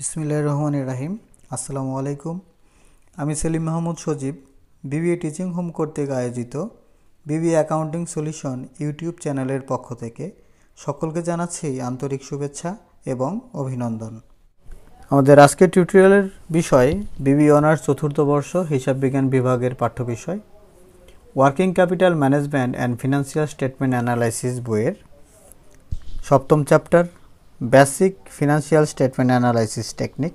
বিসমিল্লা রহমান রাহিম আসসালামু আলাইকুম আমি Selim Mahmud Sajib BBA teaching home কর্তৃক আয়োজিত বিবি অ্যাকাউন্টিং সলিউশন ইউটিউব চ্যানেলের পক্ষ থেকে সকলকে জানাচ্ছি আন্তরিক শুভেচ্ছা এবং অভিনন্দন আমাদের আজকের টিউটোরিয়ালের বিষয় বিবি অনার্স চতুর্থ বর্ষ হিসাব বিজ্ঞান বিভাগের পাঠ্য বিষয় working capital management and financial statement analysis বইয়ের সপ্তম chapter basic financial statement analysis technique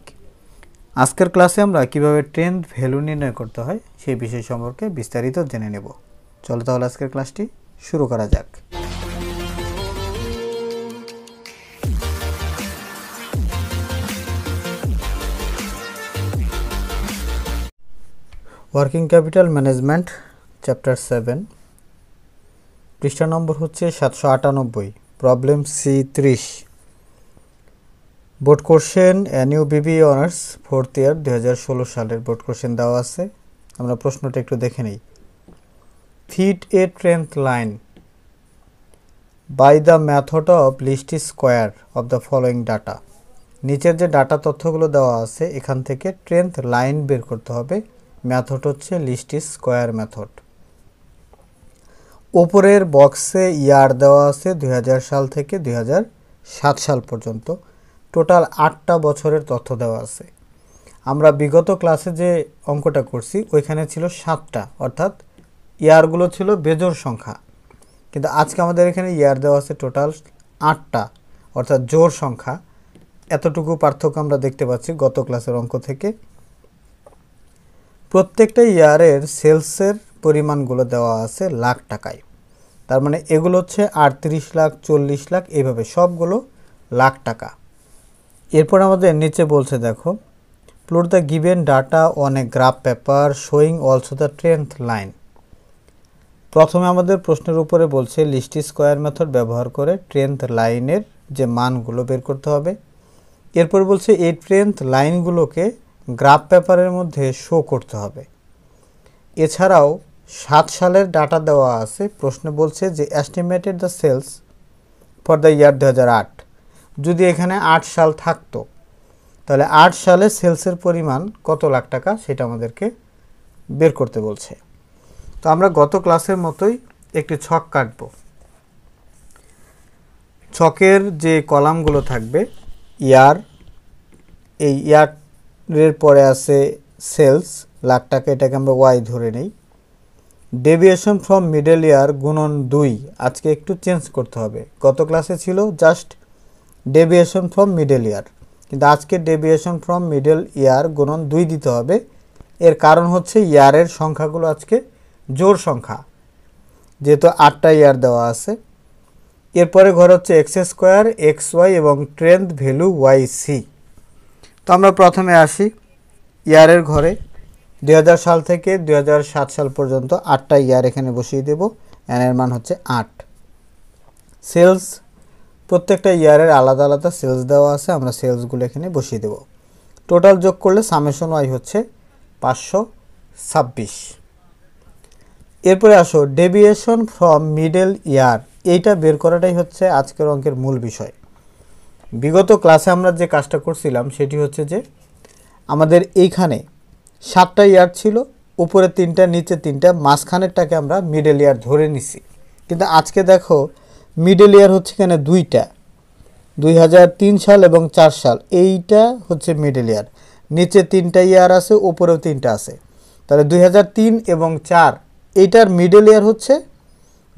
আজকের ক্লাসে আমরা কিভাবে ট্রেন্ড ভ্যালু নির্ণয় করতে হয় সেই বিষয় সম্পর্কে বিস্তারিত জেনে নেব চলো তাহলে আজকের ক্লাসটি শুরু করা যাক working capital management chapter seven পৃষ্ঠা নম্বর হচ্ছে সাতশো আটানব্বই প্রবলেম সি ত্রিশ বোর্ড কোশ্চেন ইউ বিবি অনার্স ফোর্থ ইয়ার দু সালের বোর্ড কোশ্চেন দেওয়া আছে আমরা প্রশ্নটা একটু দেখে নিই fit a trend line by the method of least square of the following data নিচের যে ডাটা তথ্যগুলো দেওয়া আছে এখান থেকে ট্রেন্থ লাইন বের করতে হবে ম্যাথড হচ্ছে লিস্ট স্কোয়ার ম্যাথড ওপরের বক্সে ইয়ার দেওয়া আছে দুই সাল থেকে দুই সাল পর্যন্ত টোটাল আটটা বছরের তথ্য দেওয়া আছে আমরা বিগত ক্লাসে যে অঙ্কটা করছি ওইখানে ছিল সাতটা অর্থাৎ ইয়ারগুলো ছিল বেজোর সংখ্যা কিন্তু আজকে আমাদের এখানে ইয়ার দেওয়া আছে টোটাল আটটা অর্থাৎ জোর সংখ্যা এতটুকু পার্থক্য আমরা দেখতে পাচ্ছি গত ক্লাসের অঙ্ক থেকে প্রত্যেকটা ইয়ারের সেলসের পরিমাণগুলো দেওয়া আছে লাখ টাকায় তার মানে এগুলো হচ্ছে আটত্রিশ লাখ চল্লিশ লাখ এইভাবে সবগুলো লাখ টাকা এরপর আমাদের নিচে বলছে দেখো plot the given data on a graph paper showing also the trend line প্রথমে আমাদের প্রশ্নের উপরে বলছে লিস্টি স্কোয়ার মেথড ব্যবহার করে ট্রেন্থ লাইনের যে মানগুলো বের করতে হবে এরপর বলছে এই ট্রেন্থ লাইনগুলোকে গ্রাফ পেপারের মধ্যে শো করতে হবে এছাড়াও সাত সালের ডাটা দেওয়া আছে প্রশ্নে বলছে যে estimated the sales for the year দু হাজার আট যদি এখানে আট সাল থাকতো তাহলে আট সালে সেলসের পরিমাণ কত লাখ টাকা সেটা আমাদেরকে বের করতে বলছে তো আমরা গত ক্লাসের মতোই একটি ছক কাটব ছকের যে কলামগুলো থাকবে ইয়ার এই ইয়ারের পরে আছে সেলস লাখ টাকা এটাকে আমরা ওয়াই ধরে নেই ডেভিয়েশন ফ্রম মিডল ইয়ার গুণন দুই আজকে একটু চেঞ্জ করতে হবে গত ক্লাসে ছিল just deviation from middle year কিন্তু আজকে ডেভিয়েশন ফ্রম মিডল ইয়ার গুণন দুই দিতে হবে এর কারণ হচ্ছে ইয়ারের সংখ্যাগুলো আজকে জোর সংখ্যা যেহেতু আটটা ইয়ার দেওয়া আছে এরপরে ঘর হচ্ছে এক্স স্কোয়ার এক্স ওয়াই এবং ট্রেন্থ ভ্যালু ওয়াই সি তো আমরা প্রথমে আসি ইয়ারের ঘরে দুই সাল থেকে দুই সাল পর্যন্ত আটটা ইয়ার এখানে বসিয়ে দেব এর মান হচ্ছে আট সেলস প্রত্যেকটা ইয়ারের আলাদা আলাদা সেলস দেওয়া আছে আমরা সেলসগুলো এখানে বসিয়ে দেব টোটাল যোগ করলে সামেশন ওয়াই হচ্ছে পাঁচশো ছাব্বিশ এরপরে আসো ডেভিয়েশন ফ্রম মিডল ইয়ার এইটা বের করাটাই হচ্ছে আজকের অঙ্কের মূল বিষয় বিগত ক্লাসে আমরা যে কাজটা করছিলাম সেটি হচ্ছে যে আমাদের এইখানে সাতটা ইয়ার ছিল উপরে তিনটা নিচে তিনটা মাঝখানেরটাকে আমরা মিডল ইয়ার ধরে নিছি কিন্তু আজকে দেখো মিডল ইয়ার হচ্ছে এখানে দুইটা দুই সাল এবং চার সাল এইটা হচ্ছে মিডল ইয়ার নিচে তিনটা ইয়ার আছে ওপরেও তিনটা আছে তাহলে দুই এবং চার এইটার মিডল ইয়ার হচ্ছে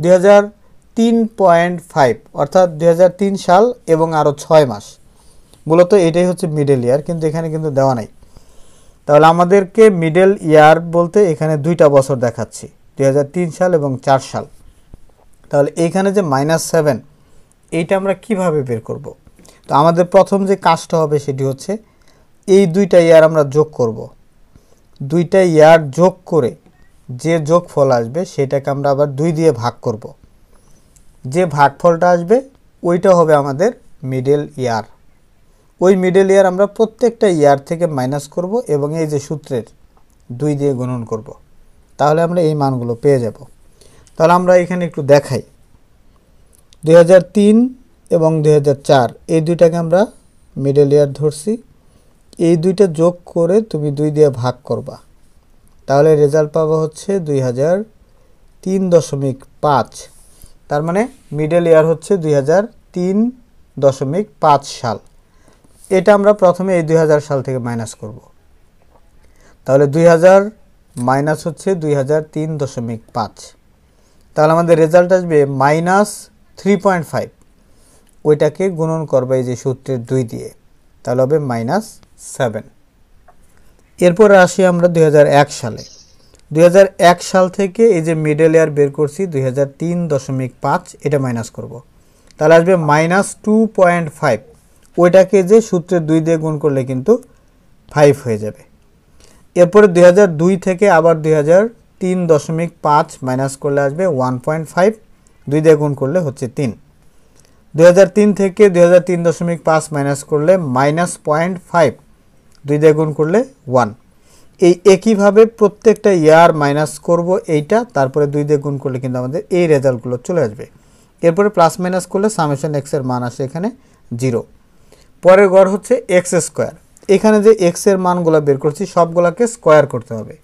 দুই অর্থাৎ দুই সাল এবং আরও ছয় মাস মূলত এটাই হচ্ছে মিডল ইয়ার কিন্তু এখানে কিন্তু দেওয়া নাই তাহলে আমাদেরকে মিডল ইয়ার বলতে এখানে দুইটা বছর দেখাচ্ছি দুই সাল এবং চার সাল তাহলে এইখানে যে মাইনাস সেভেন এইটা আমরা কিভাবে বের করব। তো আমাদের প্রথম যে কাজটা হবে সেটি হচ্ছে এই দুইটা ইয়ার আমরা যোগ করব। দুইটা ইয়ার যোগ করে যে যোগ ফল আসবে সেটাকে আমরা আবার দুই দিয়ে ভাগ করব। যে ভাগ ফলটা আসবে ওইটা হবে আমাদের মিডল ইয়ার ওই মিডল ইয়ার আমরা প্রত্যেকটা ইয়ার থেকে মাইনাস করব এবং এই যে সূত্রের দুই দিয়ে গণন করব। তাহলে আমরা এই মানগুলো পেয়ে যাব তাহলে আমরা এখানে একটু দেখাই দুই এবং দুই এই দুইটাকে আমরা মিডল ইয়ার ধরছি এই দুইটা যোগ করে তুমি দুই দিয়ে ভাগ করবা তাহলে রেজাল্ট পাবো হচ্ছে দুই তিন দশমিক পাঁচ তার মানে মিডল ইয়ার হচ্ছে দুই তিন দশমিক পাঁচ সাল এটা আমরা প্রথমে এই দুই সাল থেকে মাইনাস করব তাহলে দুই মাইনাস হচ্ছে দুই দশমিক পাঁচ তাহলে আমাদের রেজাল্ট আসবে মাইনাস থ্রি পয়েন্ট ফাইভ ওইটাকে গুণন করবে এই যে সূত্রের দুই দিয়ে তাহলে হবে মাইনাস সেভেন এরপর আসি আমরা দুই সালে দুই সাল থেকে এই যে মিডল ইয়ার বের করছি দুই দশমিক পাঁচ এটা মাইনাস করব। তাহলে আসবে মাইনাস টু পয়েন্ট ফাইভ ওইটাকে যে সূত্রের দুই দিয়ে গুণ করলে কিন্তু ফাইভ হয়ে যাবে এরপরে দুই থেকে আবার দুই তিন দশমিক পাঁচ মাইনাস করলে আসবে ওয়ান পয়েন্ট ফাইভ দুই দিয়ে গুণ করলে হচ্ছে তিন দু তিন থেকে দুই দশমিক পাঁচ মাইনাস করলে মাইনাস পয়েন্ট ফাইভ দুই দিয়ে গুণ করলে ওয়ান এই একইভাবে প্রত্যেকটা ইয়ার মাইনাস করব এইটা তারপরে দুই দিয়ে গুণ করলে কিন্তু আমাদের এই রেজাল্টগুলো চলে আসবে এরপরে প্লাস মাইনাস করলে সামেশন এক্সের মান আসে এখানে জিরো পরের গড় হচ্ছে এক্স স্কোয়ার এখানে যে এক্সের মানগুলো বের করছি সবগুলোকে স্কোয়ার করতে হবে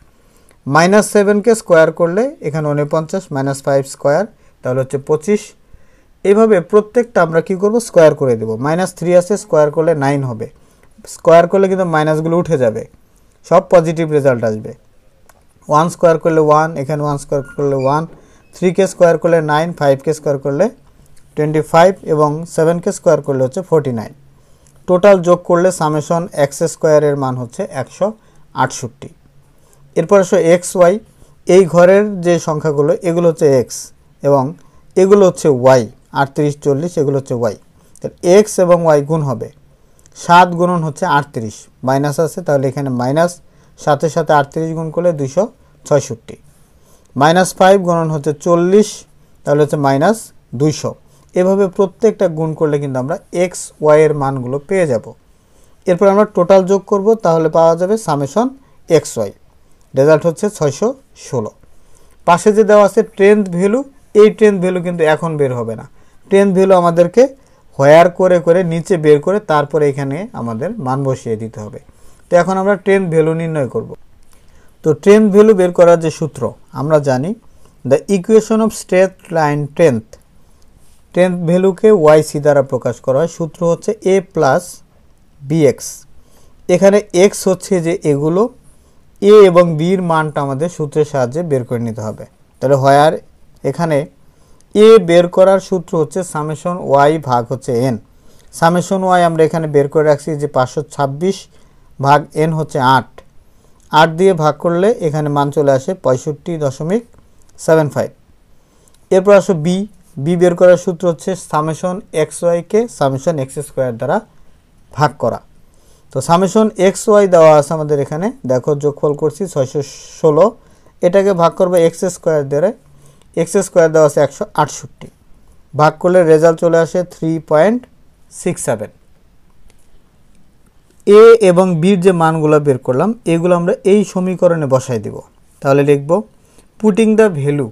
মাইনাস সেভেনকে স্কোয়ার করলে এখানে উনপঞ্চাশ মাইনাস ফাইভ স্কোয়ার তাহলে হচ্ছে পঁচিশ এভাবে প্রত্যেকটা আমরা কি করব স্কোয়ার করে দেব মাইনাস থ্রি আছে স্কোয়ার করলে নাইন হবে স্কোয়ার করলে কিন্তু মাইনাসগুলো উঠে যাবে সব পজিটিভ রেজাল্ট আসবে ওয়ান স্কোয়ার করলে ওয়ান এখানে ওয়ান স্কোয়ার করলে ওয়ান থ্রিকে স্কোয়ার করলে নাইন ফাইভকে স্কোয়ার করলে টোয়েন্টি ফাইভ এবং সেভেনকে স্কোয়ার করলে হচ্ছে ফোর্টি নাইন টোটাল যোগ করলে সামেশন এক্স স্কোয়ারের মান হচ্ছে একশো আটষট্টি এরপর আসো এক্স ওয়াই এই ঘরের যে সংখ্যাগুলো এগুলো হচ্ছে এক্স এবং এগুলো হচ্ছে ওয়াই আটত্রিশ চল্লিশ এগুলো হচ্ছে ওয়াই তাহলে এক্স এবং ওয়াই গুণ হবে সাত গুণন হচ্ছে আটত্রিশ মাইনাস আছে তাহলে এখানে মাইনাস সাথে সাথে আটত্রিশ গুণ করলে দুশো ছয়ষট্টি মাইনাস ফাইভ গুণন হচ্ছে চল্লিশ তাহলে হচ্ছে মাইনাস দুইশো এভাবে প্রত্যেকটা গুণ করলে কিন্তু আমরা এক্স ওয়াইয়ের মানগুলো পেয়ে যাব এরপর আমরা টোটাল যোগ করব তাহলে পাওয়া যাবে সামেশন এক্স ওয়াই রেজাল্ট হচ্ছে ছয়শো ষোলো পাশে যে দেওয়া আছে ট্রেন্থ ভ্যালু এই ট্রেন্থ ভ্যালু কিন্তু এখন বের হবে না টেন্থ ভ্যালু আমাদেরকে হোয়ার করে করে নিচে বের করে তারপরে এখানে আমাদের মান বসিয়ে দিতে হবে তো এখন আমরা ট্রেন্থ ভ্যালু নির্ণয় করব তো ট্রেন্থ ভ্যালু বের করার যে সূত্র আমরা জানি the equation of straight line trend trend ভ্যালুকে ওয়াই সি দ্বারা প্রকাশ করা হয় সূত্র হচ্ছে এ প্লাস বিএক্স এখানে এক্স হচ্ছে যে এগুলো এ এবং বির মানটা আমাদের সূত্রের সাহায্যে বের করে নিতে হবে তাহলে হয়ার এখানে এ বের করার সূত্র হচ্ছে সামেশন ওয়াই ভাগ হচ্ছে এন সামেশন ওয়াই আমরা এখানে বের করে রাখছি যে পাঁচশো ছাব্বিশ ভাগ এন হচ্ছে আট আট দিয়ে ভাগ করলে এখানে মান চলে আসে পঁয়ষট্টি দশমিক সেভেন ফাইভ এরপর আসো বি বি বের করার সূত্র হচ্ছে সামেশন এক্স ওয়াইকে সামেশন এক্স স্কোয়ার দ্বারা ভাগ করা তো সামেশন এক্স ওয়াই দেওয়া আছে আমাদের এখানে দেখো যোগফল করছি ছয়শো ষোলো এটাকে ভাগ করবে এক্স স্কোয়ার দিয়ে এক্স স্কোয়ার দেওয়া আছে একশো আটষট্টি ভাগ করলে রেজাল্ট চলে আসে three point six seven A এবং বির যে মানগুলো বের করলাম এগুলো আমরা এই সমীকরণে বসাই দিব তাহলে লিখব putting the value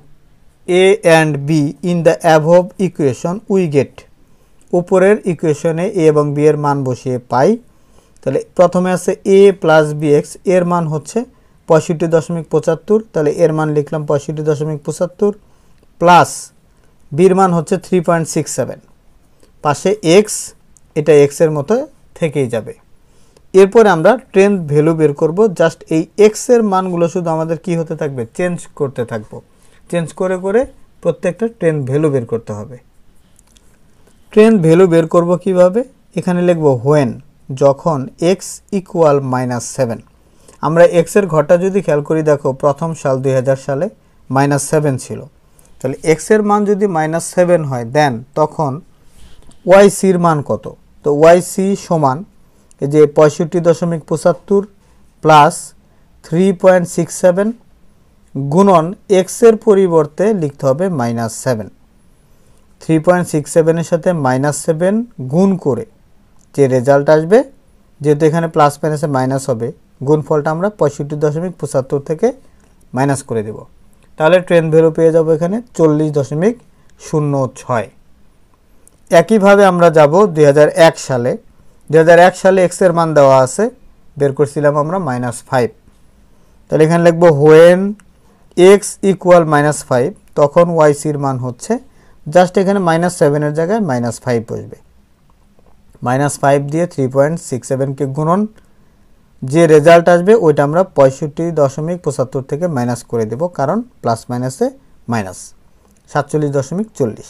A and B in the above equation we get উপরের ইকুয়েশনে এ এবং বি এর মান বসিয়ে পাই তাহলে প্রথমে আছে এ প্লাস বি এক্স এর মান হচ্ছে পঁয়ষট্টি দশমিক পঁচাত্তর তাহলে এর মান লিখলাম পঁয়ষট্টি দশমিক পঁচাত্তর প্লাস বির মান হচ্ছে থ্রি পয়েন্ট সিক্স সেভেন পাশে এক্স এটা এক্সের মতো থেকেই যাবে এরপরে আমরা ট্রেন ভ্যালু বের করব জাস্ট এই এক্সের মানগুলো শুধু আমাদের কি হতে থাকবে চেঞ্জ করতে থাকবো চেঞ্জ করে করে প্রত্যেকটা ট্রেন ভ্যালু বের করতে হবে ট্রেন ভ্যালু বের করব কিভাবে এখানে লিখব হোয়েন যখন এক্স ইকুয়াল মাইনাস সেভেন আমরা এক্সের ঘরটা যদি খেয়াল করি দেখো প্রথম সাল দুই সালে মাইনাস সেভেন ছিল তাহলে এক্সের মান যদি মাইনাস সেভেন হয় দেন তখন ওয়াই সির মান কত তো ওয়াই সি সমান যে পঁয়ষট্টি দশমিক পঁচাত্তর plus three point six seven গুণন এক্সের পরিবর্তে লিখতে হবে minus seven three point six সেভেনের সাথে মাইনাস সেভেন গুণ করে যে রেজাল্ট আসবে যেহেতু এখানে প্লাস মাইনাসে মাইনাস হবে গুণফলটা আমরা পঁয়ষট্টি দশমিক পঁচাত্তর থেকে মাইনাস করে দেব তাহলে ট্রেন ভ্যালু পেয়ে যাব এখানে চল্লিশ দশমিক শূন্য ছয় একইভাবে আমরা যাব দুই সালে দুই সালে এক্সের মান দেওয়া আছে বের করছিলাম আমরা মাইনাস ফাইভ তাহলে এখানে লিখবো when X equal minus five তখন ওয়াইসির মান হচ্ছে জাস্ট এখানে মাইনাস সেভেনের জায়গায় মাইনাস ফাইভ বসবে মাইনাস ফাইভ দিয়ে থ্রি পয়েন্ট সিক্স সেভেনকে গুণন যে রেজাল্ট আসবে ওইটা আমরা পঁয়ষট্টি দশমিক পঁচাত্তর থেকে মাইনাস করে দেব কারণ প্লাস মাইনাসে মাইনাস সাতচল্লিশ দশমিক চল্লিশ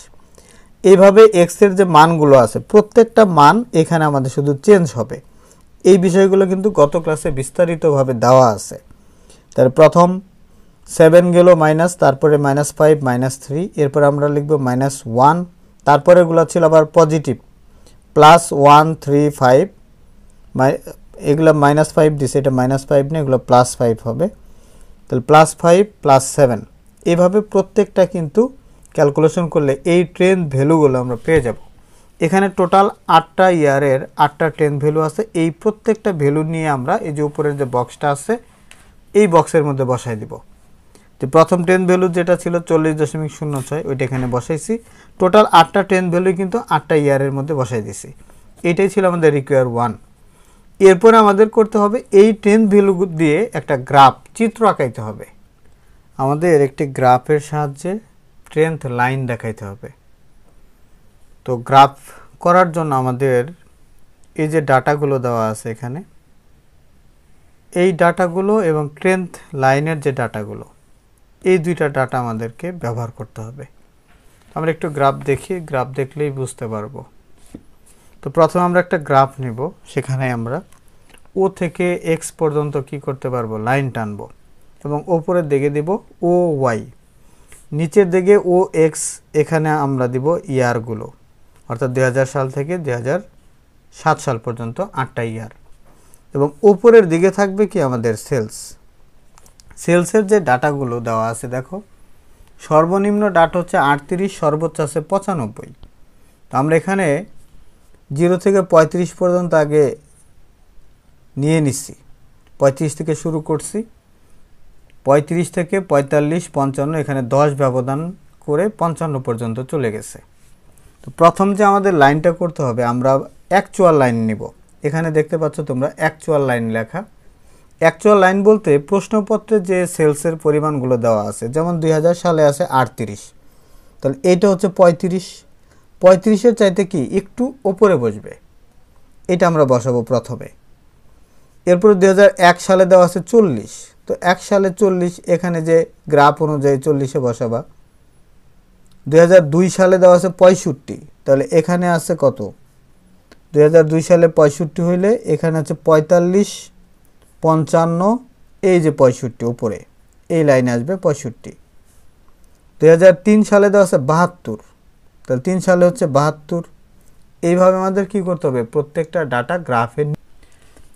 এইভাবে এক্সের যে মানগুলো আছে প্রত্যেকটা মান এখানে আমাদের শুধু চেঞ্জ হবে এই বিষয়গুলো কিন্তু গত ক্লাসে বিস্তারিতভাবে দেওয়া আছে তার প্রথম সেভেন গেল মাইনাস তারপরে মাইনাস ফাইভ মাইনাস থ্রি এরপর আমরা লিখব মাইনাস ওয়ান তারপরেগুলো ছিল আবার positive plus one three five এগুলো মাইনাস ফাইভ দিছে এটা মাইনাস ফাইভ না এগুলো প্লাস ফাইভ হবে তাহলে প্লাস ফাইভ প্লাস সেভেন এভাবে প্রত্যেকটা কিন্তু ক্যালকুলেশন করলে এই ট্রেন ভ্যালুগুলো আমরা পেয়ে যাব এখানে টোটাল আটটা ইয়ারের আটটা ট্রেন ভ্যালু আছে এই প্রত্যেকটা ভ্যালু নিয়ে আমরা এই যে উপরের যে বক্সটা আছে এই বক্সের মধ্যে বসায় দিব তো প্রথম টেন ভ্যালু যেটা ছিল চল্লিশ দশমিক শূন্য ছয় ওইটা এখানে বসাইছি টোটাল আটটা টেন ভ্যালু কিন্তু আটটা ইয়ারের মধ্যে বসাই দিছি এটাই ছিল আমাদের রিকোয়ার ওয়ান এরপরে আমাদের করতে হবে এই টেন ভ্যালু দিয়ে একটা গ্রাফ চিত্র আঁকাইতে হবে আমাদের একটি গ্রাফের সাহায্যে ট্রেন্থ লাইন দেখাইতে হবে তো গ্রাফ করার জন্য আমাদের এই যে ডাটাগুলো দেওয়া আছে এখানে এই ডাটাগুলো এবং ট্রেন্থ লাইনের যে ডাটাগুলো এই দুইটা ডাটা আমাদেরকে ব্যবহার করতে হবে আমরা একটু গ্রাফ দেখি গ্রাফ দেখলেই বুঝতে পারবো তো প্রথমে আমরা একটা গ্রাফ নিব সেখানে আমরা ও থেকে এক্স পর্যন্ত কি করতে পারবো লাইন টানবো এবং ওপরের দিকে দিব ও ওয়াই নিচের দিকে ও এক্স এখানে আমরা দিব ইয়ারগুলো অর্থাৎ দু সাল থেকে সাত সাল পর্যন্ত আটটা ইয়ার এবং ওপরের দিকে থাকবে কি আমাদের সেলস সেলসের যে ডাটাগুলো দেওয়া আছে দেখো সর্বনিম্ন ডাটা হচ্ছে আটত্রিশ সর্বোচ্চ আছে পঁচানব্বই তো আমরা এখানে জিরো থেকে পঁয়ত্রিশ পর্যন্ত আগে নিয়ে নিচ্ছি পঁয়ত্রিশ থেকে শুরু করছি পঁয়ত্রিশ থেকে পঁয়তাল্লিশ পঞ্চান্ন এখানে দশ ব্যবধান করে পঞ্চান্ন পর্যন্ত চলে গেছে তো প্রথম যে আমাদের লাইনটা করতে হবে আমরা অ্যাকচুয়াল লাইন নিব এখানে দেখতে পাচ্ছ তোমরা অ্যাকচুয়াল লাইন লেখা অ্যাকচুয়াল লাইন বলতে প্রশ্নপত্রে যে সেলসের পরিমাণগুলো দেওয়া আছে যেমন দুই সালে আছে আটত্রিশ তাহলে এইটা হচ্ছে পঁয়ত্রিশ পঁয়ত্রিশের চাইতে কি একটু ওপরে বসবে এটা আমরা বসাবো প্রথমে এরপরে দু সালে দেওয়া আছে চল্লিশ তো এক সালে চল্লিশ এখানে যে গ্রাফ অনুযায়ী চল্লিশে বসাবা দুই সালে দেওয়া আছে পঁয়ষট্টি তাহলে এখানে আছে কত দুই সালে পঁয়ষট্টি হইলে এখানে আছে পঁয়তাল্লিশ পঞ্চান্ন এই যে পঁয়ষট্টি উপরে এই লাইনে আসবে পঁয়ষট্টি দু সালে দেওয়া আছে বাহাত্তর তাহলে তিন সালে হচ্ছে বাহাত্তর এইভাবে আমাদের কি করতে হবে প্রত্যেকটা ডাটা গ্রাফের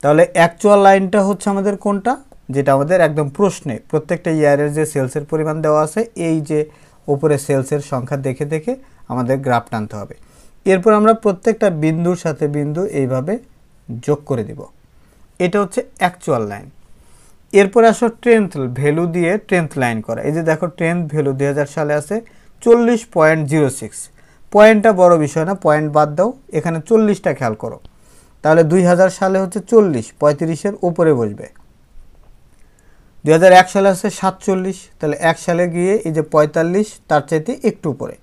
তাহলে অ্যাকচুয়াল লাইনটা হচ্ছে আমাদের কোনটা যেটা আমাদের একদম প্রশ্নে প্রত্যেকটা ইয়ারের যে সেলসের পরিমাণ দেওয়া আছে এই যে উপরে সেলসের সংখ্যা দেখে দেখে আমাদের গ্রাফ টানতে হবে এরপর আমরা প্রত্যেকটা বিন্দুর সাথে বিন্দু এইভাবে যোগ করে দেবো এটা হচ্ছে অ্যাকচুয়াল লাইন এরপর আসো ট্রেন্থ ভ্যালু দিয়ে ট্রেন্থ লাইন করা এই যে দেখো ট্রেন্থ ভ্যালু দুই সালে আছে চল্লিশ পয়েন্ট জিরো সিক্স পয়েন্টটা বড়ো বিষয় না পয়েন্ট বাদ দাও এখানে চল্লিশটা খেয়াল করো তাহলে দুই সালে হচ্ছে চল্লিশ পঁয়ত্রিশের ওপরে বসবে দুই সালে আছে সাতচল্লিশ তাহলে এক সালে গিয়ে এই যে পঁয়তাল্লিশ তার চাইতে একটু উপরে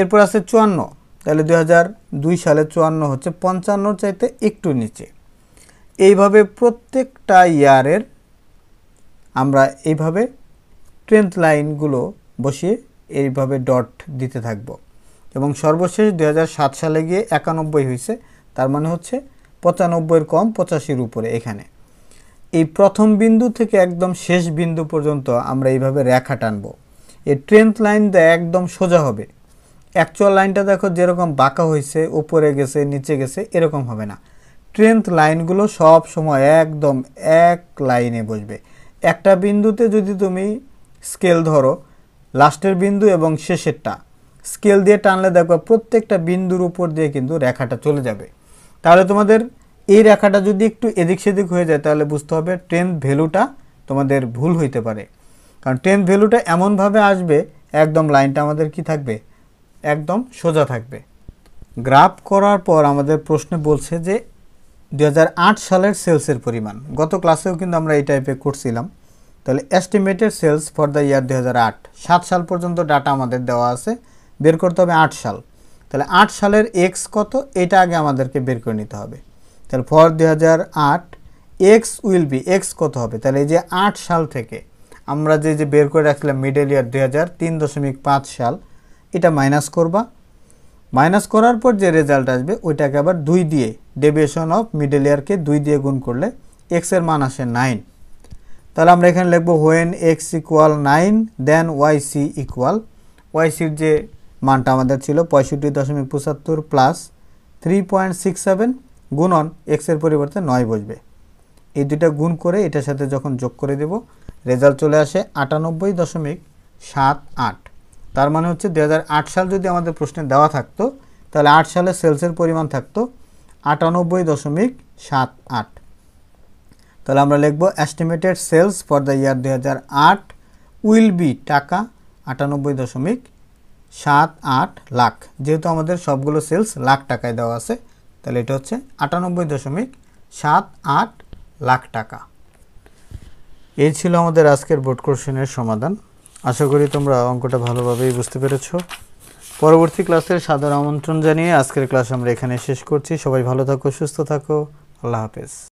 এরপর আছে চুয়ান্ন তাহলে দুই সালে চুয়ান্ন হচ্ছে পঞ্চান্নর চাইতে একটু নিচে এইভাবে প্রত্যেকটা ইয়ারের আমরা এইভাবে ট্রেন্থ লাইনগুলো বসিয়ে এইভাবে ডট দিতে থাকব এবং সর্বশেষ দু সালে গিয়ে একানব্বই হয়েছে তার মানে হচ্ছে পঁচানব্বইয়ের কম পঁচাশির উপরে এখানে এই প্রথম বিন্দু থেকে একদম শেষ বিন্দু পর্যন্ত আমরা এইভাবে রেখা টানবো এই ট্রেন্থ লাইনটা একদম সোজা হবে অ্যাকচুয়াল লাইনটা দেখো যেরকম বাঁকা হয়েছে উপরে গেছে নিচে গেছে এরকম হবে না স্ট্রেংথ লাইনগুলো সব সময় একদম এক লাইনে বসবে একটা বিন্দুতে যদি তুমি স্কেল ধরো লাস্টের বিন্দু এবং শেষেরটা স্কেল দিয়ে টানলে দেখো প্রত্যেকটা বিন্দুর উপর দিয়ে কিন্তু রেখাটা চলে যাবে তাহলে তোমাদের এই রেখাটা যদি একটু এদিক সেদিক হয়ে যায় তাহলে বুঝতে হবে ট্রেন ভ্যালুটা তোমাদের ভুল হইতে পারে কারণ ট্রেন ভ্যালুটা এমনভাবে আসবে একদম লাইনটা আমাদের কি থাকবে একদম সোজা থাকবে গ্রাফ করার পর আমাদের প্রশ্নে বলছে যে দু সালের সেলসের পরিমাণ গত ক্লাসেও কিন্তু আমরা এই টাইপে করছিলাম তাহলে estimated sales for the year দু সাত সাল পর্যন্ত ডাটা আমাদের দেওয়া আছে বের করতে হবে আট সাল তাহলে আট সালের এক্স কত এটা আগে আমাদেরকে বের করে নিতে হবে তাহলে ফর দু এক্স উইল বি এক্স কত হবে তাহলে এই যে আট সাল থেকে আমরা যে যে বের করে রাখলাম মিডল ইয়ার দু তিন দশমিক পাঁচ সাল এটা মাইনাস করবা মাইনাস করার পর যে রেজাল্ট আসবে ওইটাকে আবার দুই দিয়ে ডেভিয়েশন অফ মিডল ইয়ারকে দুই দিয়ে গুণ করলে এক্সের মান আসে নাইন তাহলে আমরা এখানে লিখব when X equal nine then Y C equal ওয়াইসির যে মানটা আমাদের ছিল পঁয়ষট্টি দশমিক পঁচাত্তর plus three point six seven গুণন এক্সের পরিবর্তে নয় বসবে এই দুইটা গুণ করে এটার সাথে যখন যোগ করে দেব রেজাল্ট চলে আসে আটানব্বই দশমিক সাত আট তার মানে হচ্ছে দু সাল যদি আমাদের প্রশ্নে দেওয়া থাকতো তাহলে আট সালে সেলসের পরিমাণ থাকতো আটানব্বই দশমিক সাত আট তাহলে আমরা লিখব estimated sales for the year দু উইল বি টাকা আটানব্বই দশমিক সাত আট লাখ যেহেতু আমাদের সবগুলো সেলস লাখ টাকায় দেওয়া আছে তাহলে এটা হচ্ছে আটানব্বই দশমিক সাত আট লাখ টাকা এই ছিল আমাদের আজকের বোর্ড কোশ্চেনের সমাধান আশা করি তোমরা অঙ্কটা ভালোভাবেই বুঝতে পেরেছ পরবর্তী ক্লাসের সাদর আমন্ত্রণ জানিয়ে আজকের ক্লাস আমরা এখানে শেষ করছি সবাই ভালো থাকো সুস্থ থাকো আল্লাহ হাফেজ